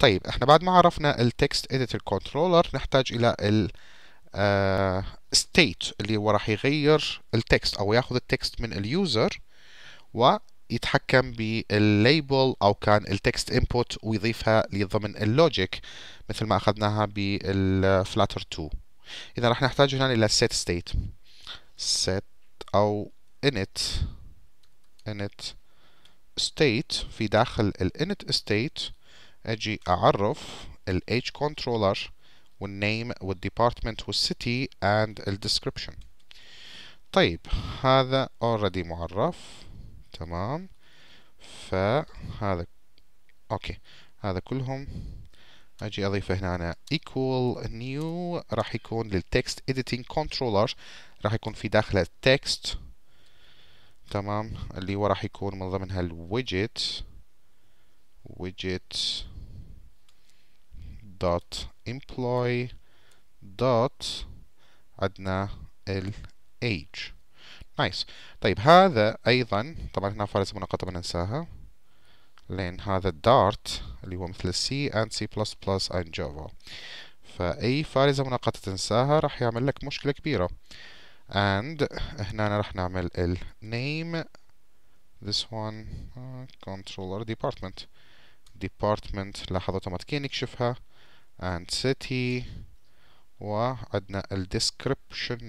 طيب احنا بعد ما عرفنا التكست اديتور كنترولر نحتاج الى ال آه، state اللي هو راح يغير التكست او ياخذ التكست من اليوزر ويتحكم بالليبل او كان التكست input ويضيفها لضمن اللوجيك مثل ما اخذناها بالفلاتر 2 اذا راح نحتاج هنا الى set state set او init init state في داخل ال init state اجي اعرف ال H controller name department وال city and ال description طيب هذا already معرف تمام فهذا اوكي هذا كلهم اجي اضيف هنا أنا equal new راح يكون للتكست editing controller راح يكون في داخله text تمام اللي هو راح يكون من ضمنها widget widget dot employ dot عندنا ال age نايس طيب هذا أيضا طبعا هنا فارس منقطة ما ننساها لأن هذا dart اللي هو مثل C and C++ and Java فأي فارزة منقطة تنساها راح يعمل لك مشكلة كبيرة and هنا راح نعمل ال name this one uh, controller department department لاحظ اوتوماتيكيا يكشفها and city وعندنا ال description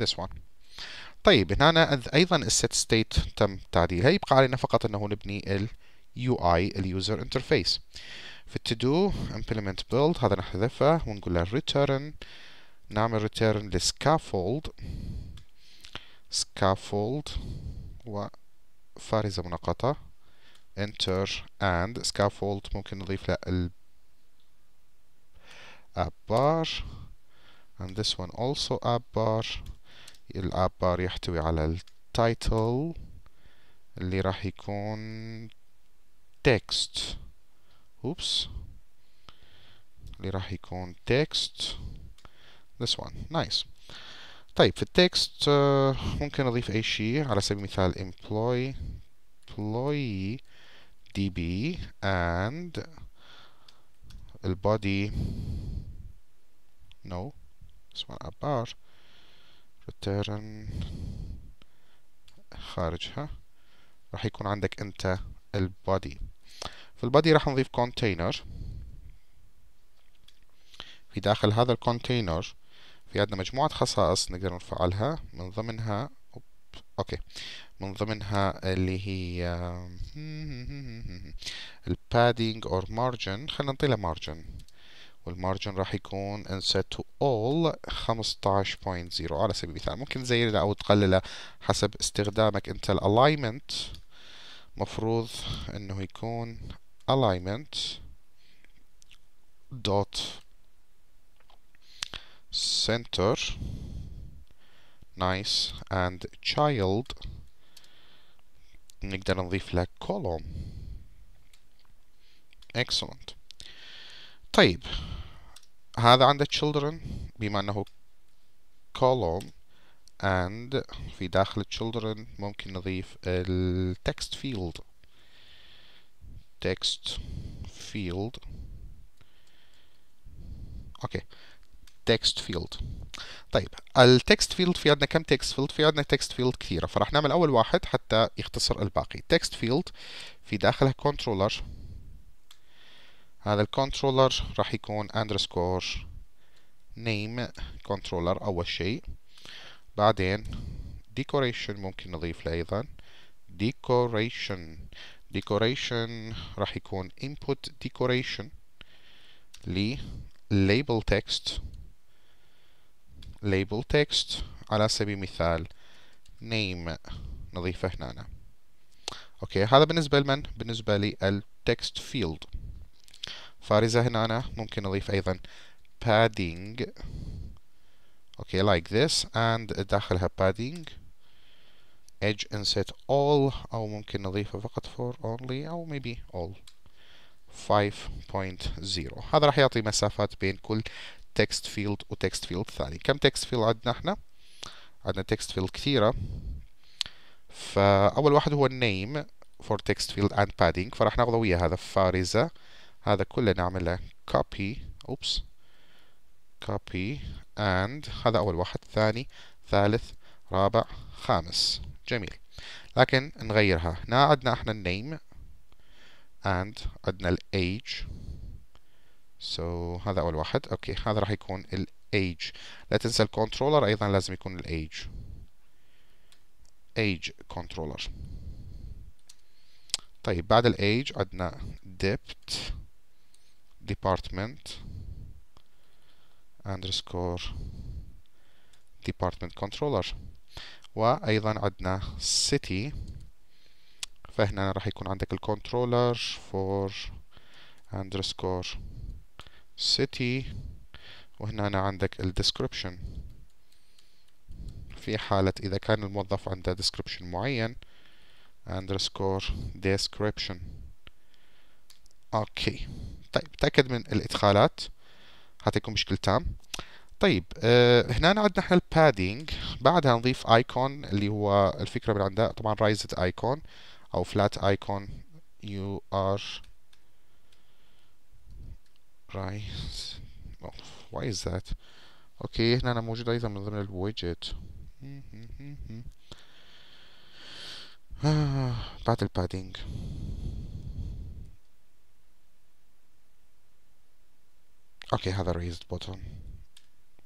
this one طيب هنا أنا ايضا الست ستيت تم تعديلها يبقى علينا فقط انه نبني ال UI ال user interface في to do implement build هذا نحذفه ونقول له return نعمل return لscaffold scaffold وفارزة منقطة enter and scaffold ممكن نضيف له app bar and this one also app bar ال app bar يحتوي على ال title اللي راح يكون text oops اللي راح يكون text this one nice Type the text. في uh, can leave اضيف اي شيء على سبيل المثال employee employee db and البادي body No. This one above. return خارجها راح يكون عندك انت البادي في البادي راح نضيف كونتينر في داخل هذا الكونتينر في عندنا مجموعة خصائص نقدر نفعلها من ضمنها اوكي من ضمنها اللي هي البادينج اور مارجن خلينا نعطيله مارجن والمارجن راح يكون انسيت تو اول 15.0 على سبيل المثال ممكن تزيدها او تقللها حسب استخدامك انت الالاينمنت مفروض انه يكون alignment dot center nice and child نقدر نضيف لك column excellent طيب هذا عنده children بما أنه column and في داخل children ممكن نضيف ال text field text field اوكي text field طيب التكست فيلد في عندنا كم تكست فيلد في عندنا تكست فيلد كثيره فراح نعمل اول واحد حتى يختصر الباقي تكست فيلد في داخلها كنترولر هذا الكنترولر راح يكون اندرسكور نيم كنترولر أول شيء بعدين ديكوريشن ممكن نضيف له أيضا ديكوريشن ديكوريشن راح يكون input decoration ل label text label text على سبيل المثال name نضيفه هنا أوكي هذا بالنسبة لمن؟ بالنسبة للتكست فيلد فارزة هنا أنا ممكن أضيف أيضا padding okay like this and داخلها padding edge inset all أو ممكن نضيفه فقط for only أو maybe all 5.0 هذا راح يعطي مسافات بين كل text field و text field ثاني كم text field عندنا احنا عندنا text field كثيرة فأول واحد هو name for text field and padding فراح ناخذه ويا هذا فارزة هذا كله نعمله copy oops copy and هذا أول واحد ثاني ثالث رابع خامس جميل لكن نغيرها هنا عندنا احنا النيم and عندنا الage so هذا أول واحد أوكي هذا راح يكون الage لا تنسى الكنترولر أيضا لازم يكون الage age controller طيب بعد الage عندنا depth department underscore department controller وايضا عندنا city فهنا راح يكون عندك الكنترولر for underscore city وهنا عندك الديسكربشن في حالة إذا كان الموظف عنده ديسكربشن معين underscore description اوكي okay. طيب تأكد من الإدخالات حتى يكون بشكل تام طيب آه هنا عندنا احنا البادينج بعدها نضيف ايكون اللي هو الفكره من عندها طبعا رايزد ايكون او فلات ايكون يو ار رايز واي از ذات اوكي هنا أنا موجود ايضا من ضمن الويدجت آه، بعد البادينج اوكي هذا raised button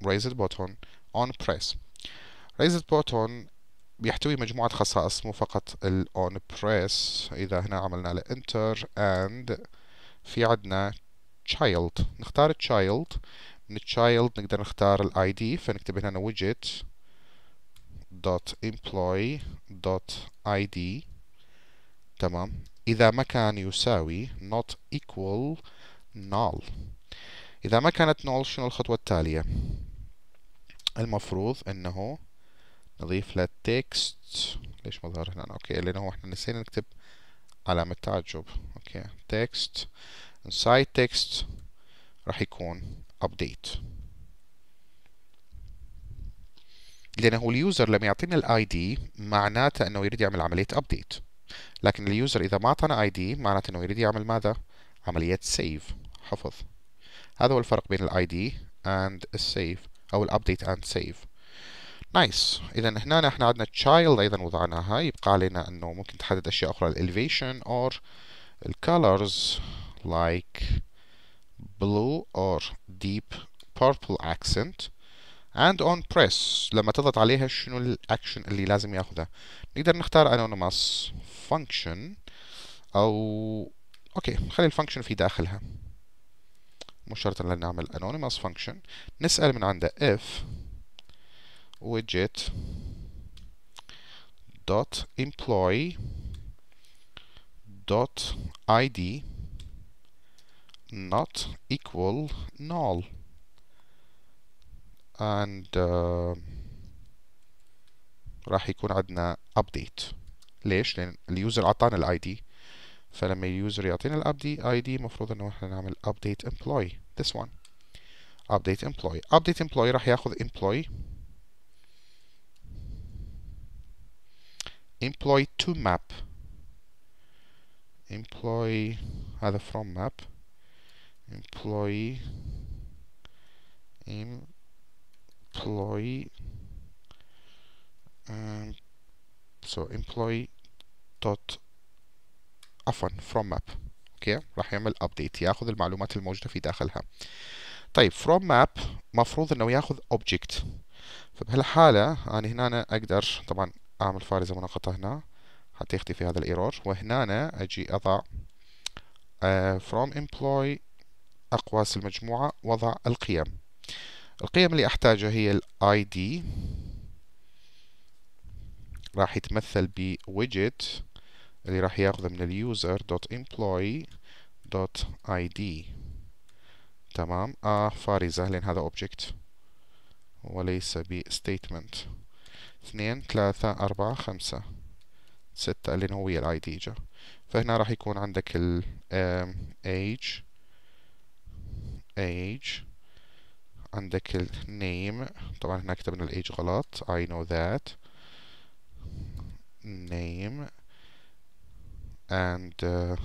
raised button on press raised button بيحتوي مجموعة خصائص مو فقط ال on press إذا هنا عملنا على enter and في عندنا child نختار child من child نقدر نختار ال ID فنكتب هنا widget dot employee dot ID تمام إذا ما كان يساوي not equal null إذا ما كانت نول شنو الخطوة التالية المفروض أنه نضيف له text ليش ما ظهر هنا أوكي لأنه إحنا نسينا نكتب علامة تعجب أوكي text inside text راح يكون update لأنه اليوزر لما يعطينا الاي ID معناته أنه يريد يعمل عملية ابديت لكن اليوزر إذا ما أعطانا ID معناته أنه يريد يعمل ماذا؟ عملية save حفظ هذا هو الفرق بين الاي دي اند السيف او الابديت اند سيف نايس اذا هنا احنا عندنا child ايضا وضعناها يبقى علينا انه ممكن تحدد اشياء اخرى elevation or colors like blue or deep purple accent and on press لما تضغط عليها شنو الاكشن اللي لازم ياخذها نقدر نختار anonymous function او اوكي خلي الفانكشن في داخلها مش شرط ان نعمل anonymous function نسأل من عند if widget dot employee dot id not equal null and uh, راح يكون عندنا update ليش؟ لأن اليوزر اعطانا الاي دي فلما اليوزر يعطينا الـ update ID مفروض المفروض احنا نعمل update employee this one update employee update employee راح ياخد employee employee to map employee هذا from map employee employee um, so employee dot عفوا from map اوكي راح يعمل update ياخذ المعلومات الموجوده في داخلها طيب from map مفروض انه ياخذ object فبهالحاله انا هنا أنا اقدر طبعا اعمل فارزه منقطه هنا حتى يختفي هذا الايرور وهنا أنا اجي اضع آه، from employee اقواس المجموعه وضع القيم القيم اللي احتاجها هي الاي دي راح يتمثل بويدجت اللي راح ياخذه من اليوزر دوت امبلوي دوت اي دي تمام اه فارزة لأن هذا اوبجكت وليس بستيتمنت اثنين ثلاثة أربعة خمسة ستة لأن هو ويا الاي دي جا فهنا راح يكون عندك ال age age عندك ال name طبعا هنا كتبنا ال age غلط I know that name and uh,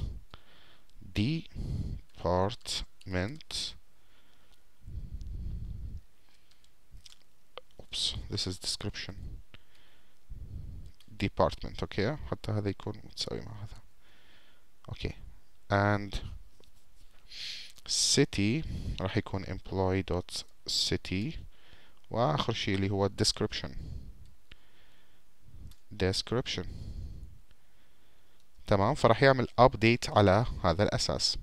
department oops this is description department Okay. حتى هذا يكون متساوي مع هذا Okay. and city راح يكون employee dot city واخر شيء اللي هو description description تمام فراح يعمل ابديت على هذا الاساس